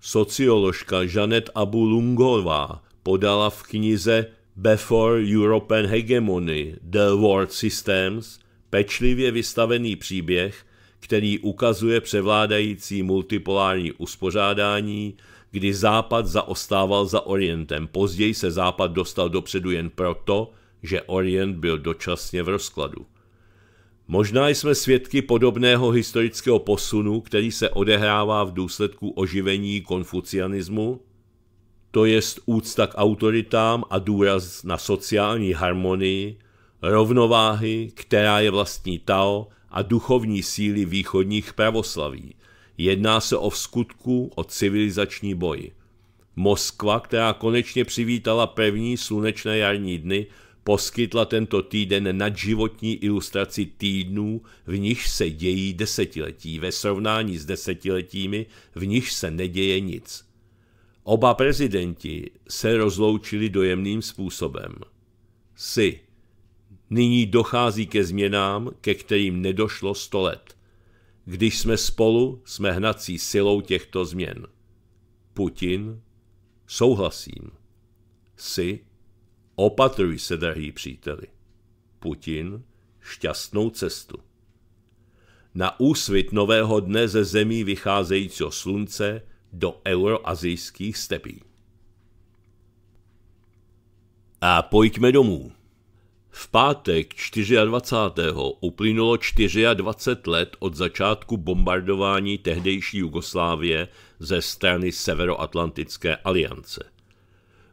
Socioložka Janet Lungová podala v knize Before European Hegemony – The World Systems pečlivě vystavený příběh, který ukazuje převládající multipolární uspořádání kdy Západ zaostával za Orientem. Později se Západ dostal dopředu jen proto, že Orient byl dočasně v rozkladu. Možná jsme svědky podobného historického posunu, který se odehrává v důsledku oživení konfucianismu, to jest úcta k autoritám a důraz na sociální harmonii, rovnováhy, která je vlastní Tao a duchovní síly východních pravoslaví. Jedná se o v skutku o civilizační boji. Moskva, která konečně přivítala první slunečné jarní dny, poskytla tento týden nadživotní ilustraci týdnů, v nich se dějí desetiletí, ve srovnání s desetiletími, v nich se neděje nic. Oba prezidenti se rozloučili dojemným způsobem. Si. Nyní dochází ke změnám, ke kterým nedošlo sto let. Když jsme spolu, jsme hnací silou těchto změn. Putin, souhlasím. Si, opatruj se, drahý příteli. Putin, šťastnou cestu. Na úsvit nového dne ze zemí vycházejícího slunce do euroazijských stepí. A pojďme domů. V pátek 24. uplynulo 24 let od začátku bombardování tehdejší Jugoslávie ze strany Severoatlantické aliance.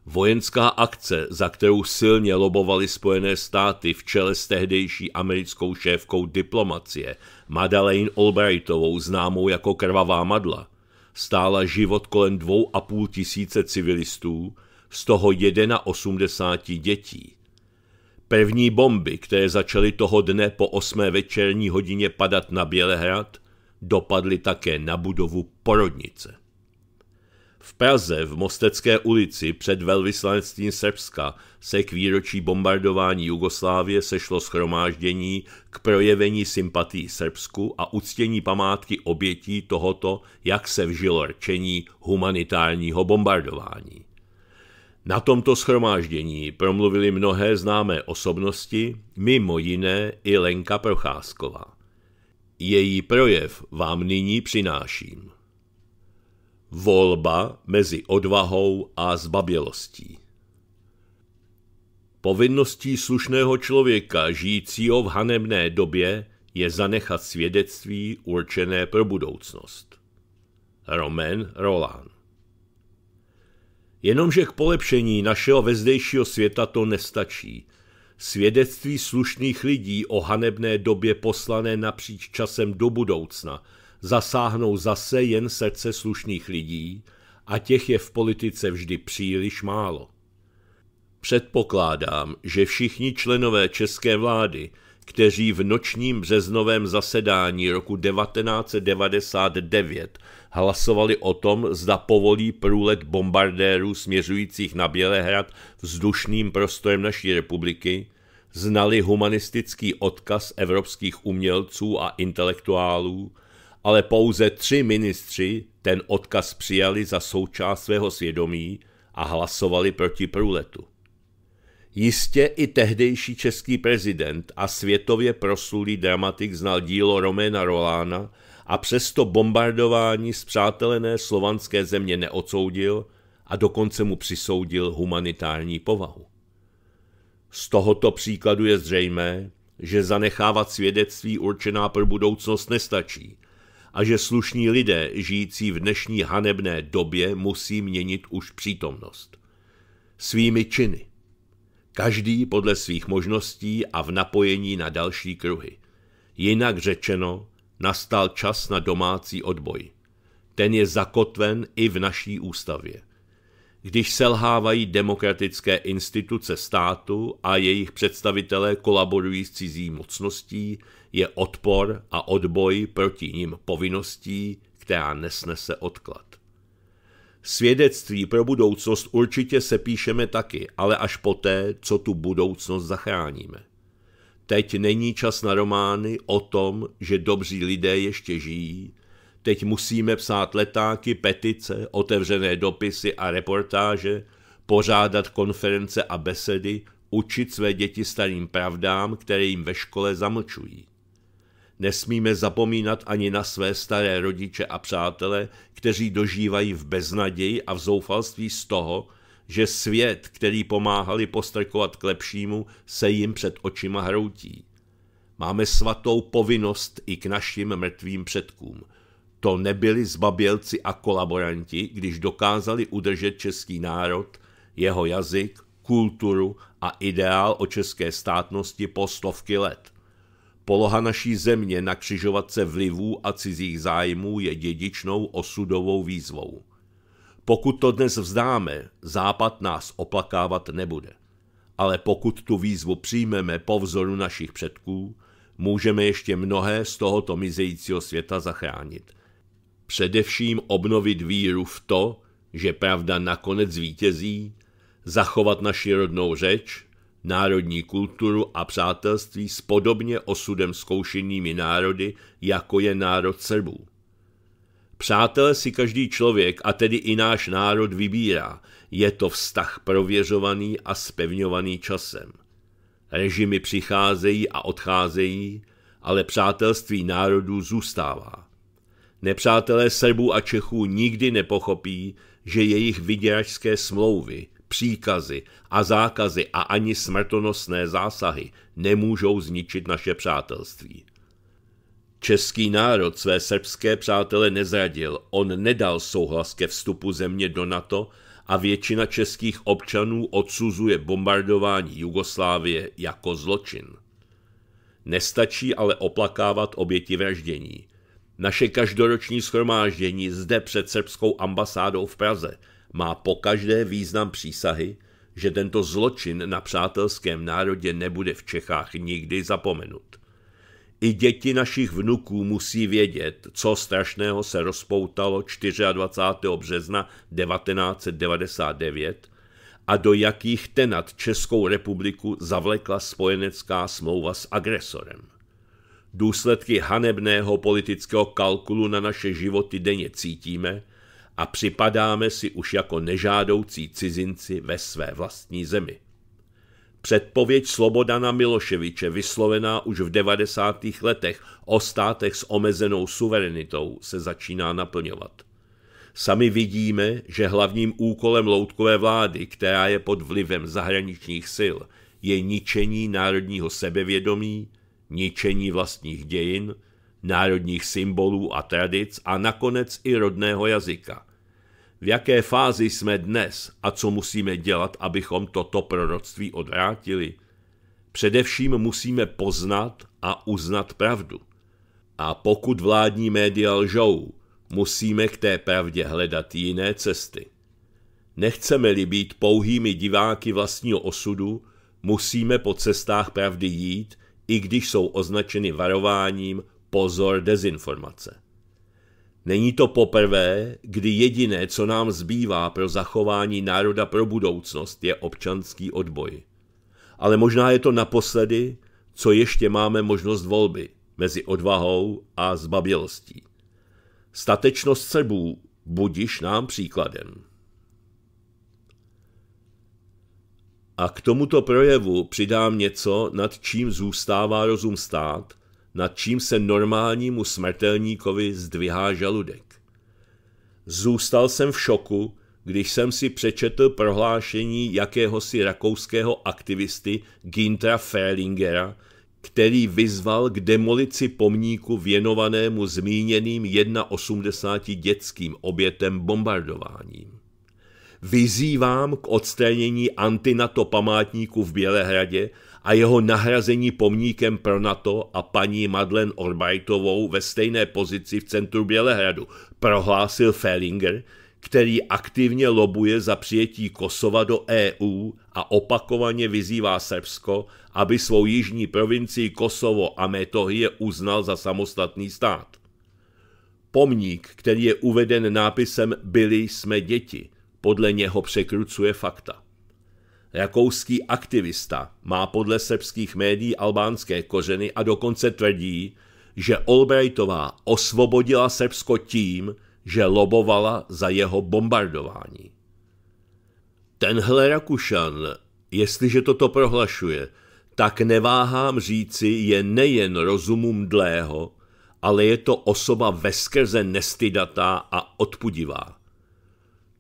Vojenská akce, za kterou silně lobovaly Spojené státy v čele s tehdejší americkou šéfkou diplomacie Madeleine Albrightovou, známou jako Krvavá madla, stála život kolem dvou a půl tisíce civilistů, z toho 81 dětí – První bomby, které začaly toho dne po osmé večerní hodině padat na Bělehrad, dopadly také na budovu porodnice. V Praze v Mostecké ulici před velvyslanectvím Srbska se k výročí bombardování Jugoslávie sešlo schromáždění k projevení sympatí Srbsku a uctění památky obětí tohoto, jak se vžilo rčení, humanitárního bombardování. Na tomto schromáždění promluvili mnohé známé osobnosti, mimo jiné i Lenka Procházková. Její projev vám nyní přináším. Volba mezi odvahou a zbabělostí. Povinností slušného člověka žijícího v hanebné době je zanechat svědectví určené pro budoucnost. Roman Roland Jenomže k polepšení našeho vezdejšího světa to nestačí. Svědectví slušných lidí o hanebné době poslané napříč časem do budoucna zasáhnou zase jen srdce slušných lidí a těch je v politice vždy příliš málo. Předpokládám, že všichni členové české vlády, kteří v nočním březnovém zasedání roku 1999 hlasovali o tom, zda povolí průlet bombardérů směřujících na Bělehrad vzdušným prostorem naší republiky, znali humanistický odkaz evropských umělců a intelektuálů, ale pouze tři ministři ten odkaz přijali za součást svého svědomí a hlasovali proti průletu. Jistě i tehdejší český prezident a světově proslulý dramatik znal dílo Roména Rolána a přesto bombardování zpřátelené slovanské země neodsoudil a dokonce mu přisoudil humanitární povahu. Z tohoto příkladu je zřejmé, že zanechávat svědectví určená pro budoucnost nestačí a že slušní lidé žijící v dnešní hanebné době musí měnit už přítomnost. Svými činy. Každý podle svých možností a v napojení na další kruhy. Jinak řečeno, Nastal čas na domácí odboj. Ten je zakotven i v naší ústavě. Když selhávají demokratické instituce státu a jejich představitelé kolaborují s cizí mocností, je odpor a odboj proti nim povinností, která nesnese odklad. Svědectví pro budoucnost určitě se píšeme taky, ale až poté, co tu budoucnost zachráníme. Teď není čas na romány o tom, že dobří lidé ještě žijí. Teď musíme psát letáky, petice, otevřené dopisy a reportáže, pořádat konference a besedy, učit své děti starým pravdám, které jim ve škole zamlčují. Nesmíme zapomínat ani na své staré rodiče a přátele, kteří dožívají v beznaději a v zoufalství z toho, že svět, který pomáhali postrkovat k lepšímu, se jim před očima hroutí. Máme svatou povinnost i k našim mrtvým předkům. To nebyli zbabělci a kolaboranti, když dokázali udržet český národ, jeho jazyk, kulturu a ideál o české státnosti po stovky let. Poloha naší země na křižovatce vlivů a cizích zájmů je dědičnou osudovou výzvou. Pokud to dnes vzdáme, Západ nás oplakávat nebude. Ale pokud tu výzvu přijmeme po vzoru našich předků, můžeme ještě mnohé z tohoto mizejícího světa zachránit. Především obnovit víru v to, že pravda nakonec vítězí, zachovat naši rodnou řeč, národní kulturu a přátelství s podobně osudem zkoušenými národy, jako je národ Srbů. Přátelé si každý člověk, a tedy i náš národ, vybírá. Je to vztah prověřovaný a spevňovaný časem. Režimy přicházejí a odcházejí, ale přátelství národů zůstává. Nepřátelé Srbů a Čechů nikdy nepochopí, že jejich vyděračské smlouvy, příkazy a zákazy a ani smrtonosné zásahy nemůžou zničit naše přátelství. Český národ své srbské přátele nezradil, on nedal souhlas ke vstupu země do NATO a většina českých občanů odsuzuje bombardování Jugoslávie jako zločin. Nestačí ale oplakávat oběti vraždění. Naše každoroční schromáždění zde před srbskou ambasádou v Praze má po každé význam přísahy, že tento zločin na přátelském národě nebude v Čechách nikdy zapomenut. I děti našich vnuků musí vědět, co strašného se rozpoutalo 24. března 1999 a do jakých tenat Českou republiku zavlekla spojenecká smlouva s agresorem. Důsledky hanebného politického kalkulu na naše životy denně cítíme a připadáme si už jako nežádoucí cizinci ve své vlastní zemi. Předpověď Slobodana Miloševiče, vyslovená už v 90. letech o státech s omezenou suverenitou, se začíná naplňovat. Sami vidíme, že hlavním úkolem loutkové vlády, která je pod vlivem zahraničních sil, je ničení národního sebevědomí, ničení vlastních dějin, národních symbolů a tradic a nakonec i rodného jazyka – v jaké fázi jsme dnes a co musíme dělat, abychom toto proroctví odvrátili. Především musíme poznat a uznat pravdu. A pokud vládní média lžou, musíme k té pravdě hledat jiné cesty. Nechceme-li být pouhými diváky vlastního osudu, musíme po cestách pravdy jít, i když jsou označeny varováním pozor dezinformace. Není to poprvé, kdy jediné, co nám zbývá pro zachování národa pro budoucnost, je občanský odboj. Ale možná je to naposledy, co ještě máme možnost volby mezi odvahou a zbabělostí. Statečnost Srbů budiš nám příkladem. A k tomuto projevu přidám něco, nad čím zůstává rozum stát – nad čím se normálnímu smrtelníkovi zdvihá žaludek. Zůstal jsem v šoku, když jsem si přečetl prohlášení jakéhosi rakouského aktivisty Gintra Ferlingera, který vyzval k demolici pomníku věnovanému zmíněným 1,80 dětským obětem bombardováním. Vyzývám k odstranění antinato památníku v Bělehradě a jeho nahrazení pomníkem pro NATO a paní Madlen Orbajtovou ve stejné pozici v centru Bělehradu, prohlásil Fellinger, který aktivně lobuje za přijetí Kosova do EU a opakovaně vyzývá Srbsko, aby svou jižní provincii Kosovo a Metohie uznal za samostatný stát. Pomník, který je uveden nápisem Byli jsme děti, podle něho překrucuje fakta. Rakouský aktivista má podle srbských médií albánské kořeny a dokonce tvrdí, že Albrightová osvobodila Srbsko tím, že lobovala za jeho bombardování. Tenhle Rakušan, jestliže toto prohlašuje, tak neváhám říci je nejen rozumu mdlého, ale je to osoba veskrze nestydatá a odpudivá.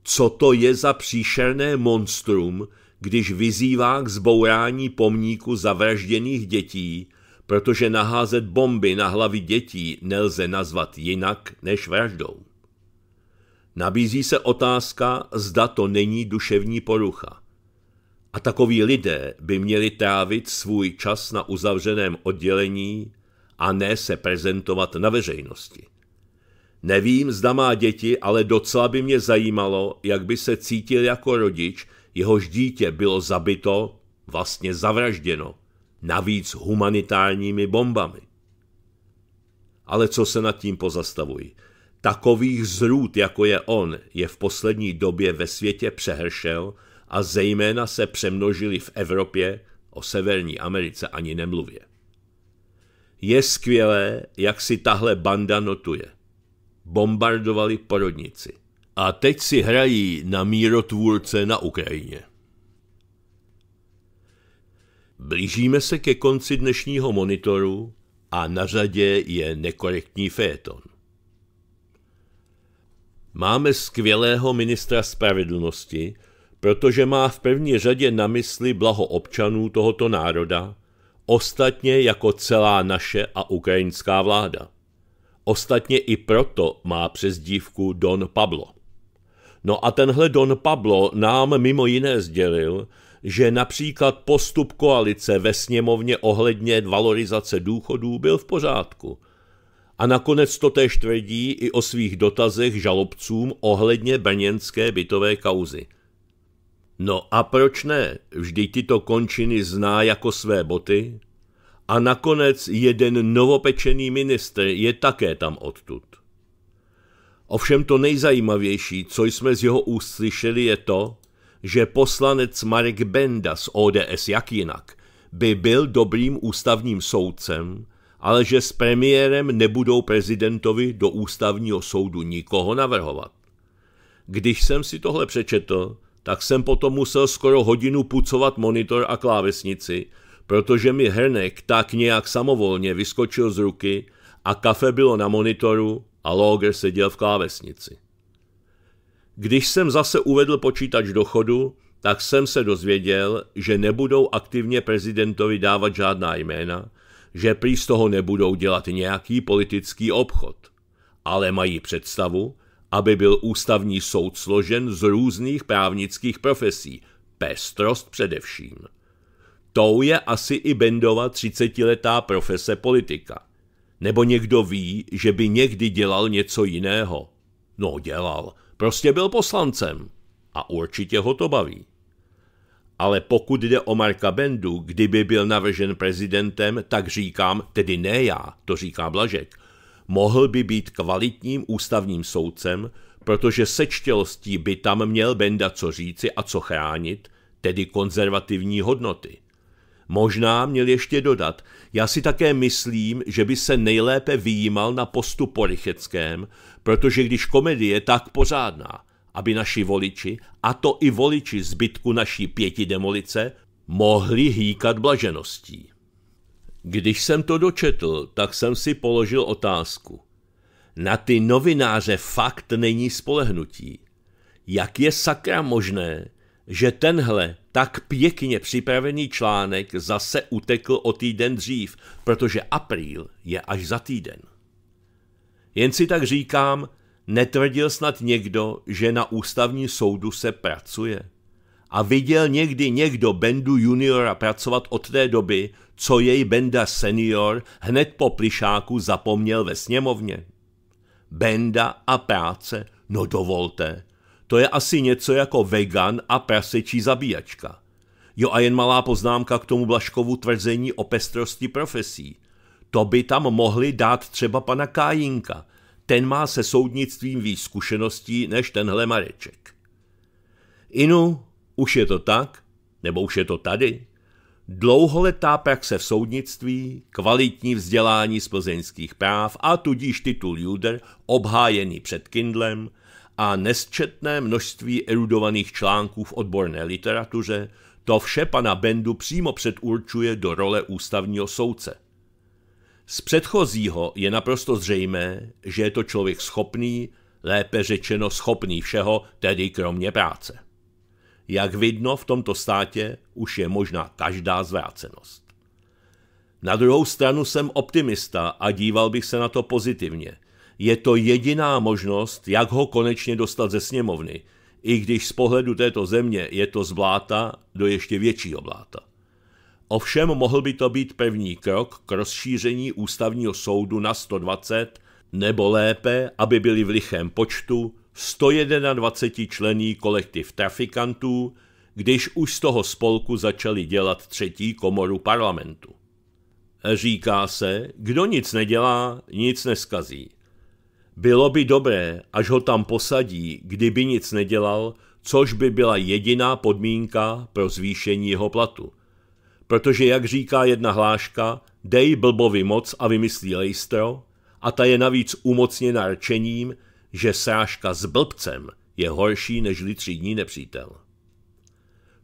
Co to je za příšerné monstrum, když vyzývá k zbourání pomníku zavražděných dětí, protože naházet bomby na hlavy dětí nelze nazvat jinak než vraždou. Nabízí se otázka, zda to není duševní porucha. A takoví lidé by měli trávit svůj čas na uzavřeném oddělení a ne se prezentovat na veřejnosti. Nevím, zda má děti, ale docela by mě zajímalo, jak by se cítil jako rodič, jehož dítě bylo zabito, vlastně zavražděno, navíc humanitárními bombami. Ale co se nad tím pozastavuji? Takových zrůd, jako je on, je v poslední době ve světě přehršel a zejména se přemnožili v Evropě, o Severní Americe ani nemluvě. Je skvělé, jak si tahle banda notuje. Bombardovali porodnici – a teď si hrají na mírotvůrce na Ukrajině. Blížíme se ke konci dnešního monitoru a na řadě je nekorektní féton. Máme skvělého ministra spravedlnosti, protože má v první řadě na mysli blaho občanů tohoto národa, ostatně jako celá naše a ukrajinská vláda. Ostatně i proto má přezdívku Don Pablo. No a tenhle Don Pablo nám mimo jiné sdělil, že například postup koalice ve sněmovně ohledně valorizace důchodů byl v pořádku. A nakonec to též tvrdí i o svých dotazech žalobcům ohledně brněnské bytové kauzy. No a proč ne? Vždy tyto končiny zná jako své boty. A nakonec jeden novopečený ministr je také tam odtud. Ovšem to nejzajímavější, co jsme z jeho úst slyšeli, je to, že poslanec Marek Benda z ODS, jak jinak, by byl dobrým ústavním soudcem, ale že s premiérem nebudou prezidentovi do ústavního soudu nikoho navrhovat. Když jsem si tohle přečetl, tak jsem potom musel skoro hodinu pucovat monitor a klávesnici, protože mi hrnek tak nějak samovolně vyskočil z ruky a kafe bylo na monitoru a Loger seděl v klávesnici. Když jsem zase uvedl počítač do chodu, tak jsem se dozvěděl, že nebudou aktivně prezidentovi dávat žádná jména, že prý z toho nebudou dělat nějaký politický obchod, ale mají představu, aby byl ústavní soud složen z různých právnických profesí, pestrost především. Tou je asi i Bendova 30-letá profese politika. Nebo někdo ví, že by někdy dělal něco jiného? No dělal, prostě byl poslancem a určitě ho to baví. Ale pokud jde o Marka Bendu, kdyby byl navržen prezidentem, tak říkám, tedy ne já, to říká Blažek, mohl by být kvalitním ústavním soudcem, protože sečtělostí by tam měl Benda co říci a co chránit, tedy konzervativní hodnoty. Možná měl ještě dodat, já si také myslím, že by se nejlépe vyjímal na postu Rycheckém, protože když komedie je tak pořádná, aby naši voliči, a to i voliči zbytku naší pěti demolice, mohli hýkat blažeností. Když jsem to dočetl, tak jsem si položil otázku. Na ty novináře fakt není spolehnutí. Jak je sakra možné, že tenhle tak pěkně připravený článek zase utekl o týden dřív, protože apríl je až za týden. Jen si tak říkám, netvrdil snad někdo, že na ústavní soudu se pracuje. A viděl někdy někdo Bendu juniora pracovat od té doby, co jej Benda senior hned po plišáku zapomněl ve sněmovně. Benda a práce, no dovolte, to je asi něco jako vegan a prasečí zabíjačka. Jo a jen malá poznámka k tomu Blaškovu tvrzení o pestrosti profesí. To by tam mohli dát třeba pana Kájinka. Ten má se soudnictvím víc zkušeností než tenhle Mareček. Inu, už je to tak? Nebo už je to tady? Dlouholetá praxe v soudnictví, kvalitní vzdělání z plzeňských práv a tudíž titul Juder obhájený před Kindlem, a nesčetné množství erudovaných článků v odborné literatuře, to vše pana Bendu přímo předurčuje do role ústavního soudce. Z předchozího je naprosto zřejmé, že je to člověk schopný, lépe řečeno schopný všeho, tedy kromě práce. Jak vidno, v tomto státě už je možná každá zvrácenost. Na druhou stranu jsem optimista a díval bych se na to pozitivně – je to jediná možnost, jak ho konečně dostat ze sněmovny, i když z pohledu této země je to z bláta do ještě většího bláta. Ovšem mohl by to být pevný krok k rozšíření ústavního soudu na 120, nebo lépe, aby byli v lichém počtu 121 člený kolektiv trafikantů, když už z toho spolku začali dělat třetí komoru parlamentu. Říká se, kdo nic nedělá, nic neskazí. Bylo by dobré, až ho tam posadí, kdyby nic nedělal, což by byla jediná podmínka pro zvýšení jeho platu. Protože, jak říká jedna hláška, dej blbovi moc a vymyslí lejstro, a ta je navíc umocněna rčením, že srážka s blbcem je horší než třídní nepřítel.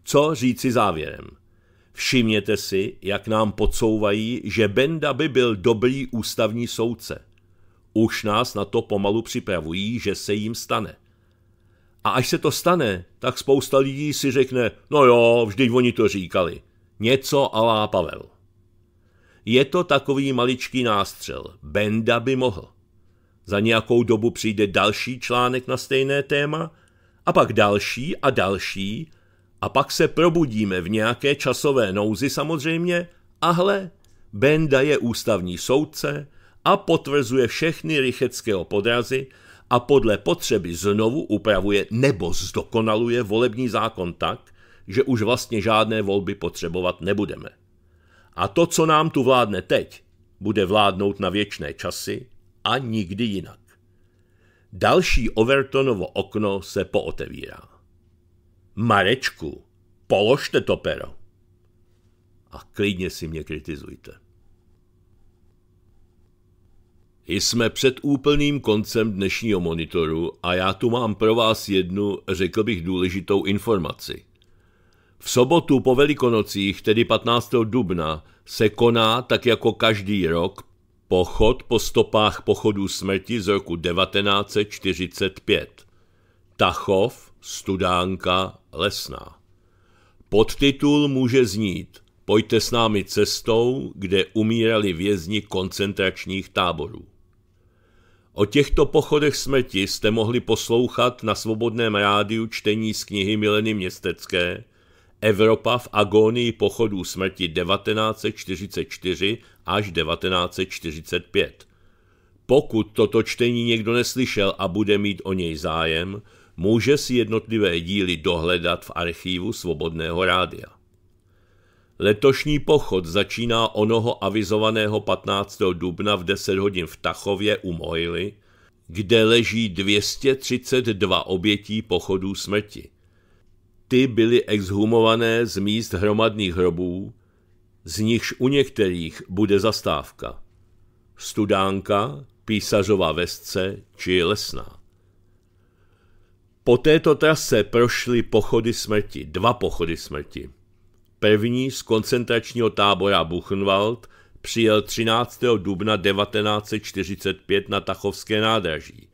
Co říci závěrem? Všimněte si, jak nám podsouvají, že Benda by byl dobrý ústavní soudce – už nás na to pomalu připravují, že se jim stane. A až se to stane, tak spousta lidí si řekne, no jo, vždyť oni to říkali. Něco alá Pavel. Je to takový maličký nástřel. Benda by mohl. Za nějakou dobu přijde další článek na stejné téma a pak další a další a pak se probudíme v nějaké časové nouzi samozřejmě a hle, Benda je ústavní soudce, a potvrzuje všechny Rycheckého podrazy a podle potřeby znovu upravuje nebo zdokonaluje volební zákon tak, že už vlastně žádné volby potřebovat nebudeme. A to, co nám tu vládne teď, bude vládnout na věčné časy a nikdy jinak. Další Overtonovo okno se pootevírá. Marečku, položte to pero. A klidně si mě kritizujte. Jsme před úplným koncem dnešního monitoru a já tu mám pro vás jednu, řekl bych, důležitou informaci. V sobotu po Velikonocích, tedy 15. dubna, se koná, tak jako každý rok, pochod po stopách pochodů smrti z roku 1945. Tachov, Studánka, Lesná. Podtitul může znít Pojďte s námi cestou, kde umírali vězni koncentračních táborů. O těchto pochodech smrti jste mohli poslouchat na svobodném rádiu čtení z knihy Mileny Městecké Evropa v agónii pochodů smrti 1944 až 1945. Pokud toto čtení někdo neslyšel a bude mít o něj zájem, může si jednotlivé díly dohledat v archívu Svobodného rádia. Letošní pochod začíná onoho avizovaného 15. dubna v 10 hodin v Tachově u Mojily, kde leží 232 obětí pochodů smrti. Ty byly exhumované z míst hromadných hrobů, z nichž u některých bude zastávka. Studánka, písařová vesce či Lesná. Po této trase prošly pochody smrti, dva pochody smrti. První z koncentračního tábora Buchenwald přijel 13. dubna 1945 na Tachovské nádraží.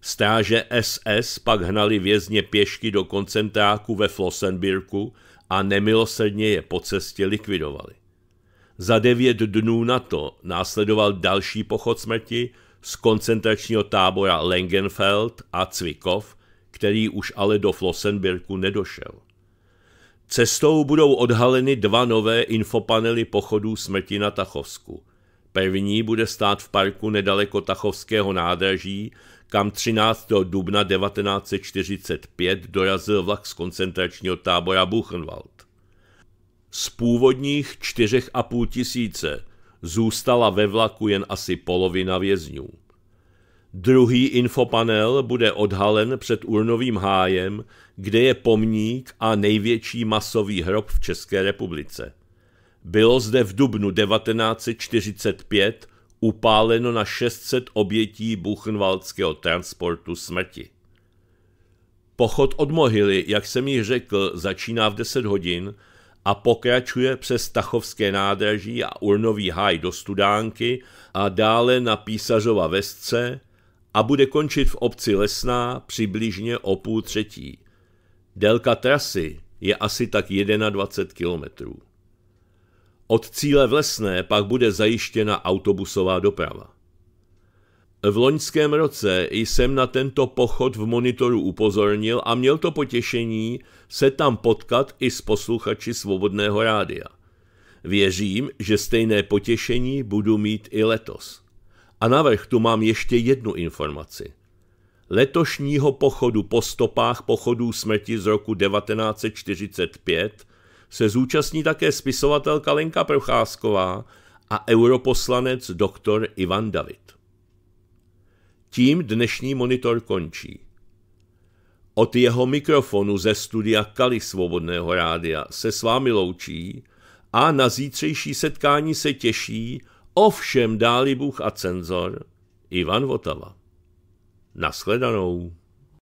Stráže SS pak hnali vězně pěšky do koncentráku ve Flossenbirku a nemilosrdně je po cestě likvidovali. Za devět dnů na to následoval další pochod smrti z koncentračního tábora Lengenfeld a Cvikov, který už ale do Flossenbirku nedošel. Cestou budou odhaleny dva nové infopanely pochodů smrti na Tachovsku. První bude stát v parku nedaleko Tachovského nádraží, kam 13. dubna 1945 dorazil vlak z koncentračního tábora Buchenwald. Z původních 4,5 tisíce zůstala ve vlaku jen asi polovina vězňů. Druhý infopanel bude odhalen před urnovým hájem, kde je pomník a největší masový hrob v České republice. Bylo zde v dubnu 1945 upáleno na 600 obětí buchenwaldského transportu smrti. Pochod od mohyly, jak jsem již řekl, začíná v 10 hodin a pokračuje přes Tachovské nádraží a Urnový háj do Studánky a dále na Písařova vesce, a bude končit v obci Lesná přibližně o půl třetí. Délka trasy je asi tak 21 kilometrů. Od cíle v Lesné pak bude zajištěna autobusová doprava. V loňském roce jsem na tento pochod v monitoru upozornil a měl to potěšení se tam potkat i s posluchači Svobodného rádia. Věřím, že stejné potěšení budu mít i letos. A navrch tu mám ještě jednu informaci. Letošního pochodu po stopách pochodů smrti z roku 1945 se zúčastní také spisovatelka Lenka Procházková a europoslanec doktor Ivan David. Tím dnešní monitor končí. Od jeho mikrofonu ze studia Kali Svobodného rádia se s vámi loučí a na zítřejší setkání se těší Ovšem dáli Bůh a cenzor Ivan Votava. Naschledanou.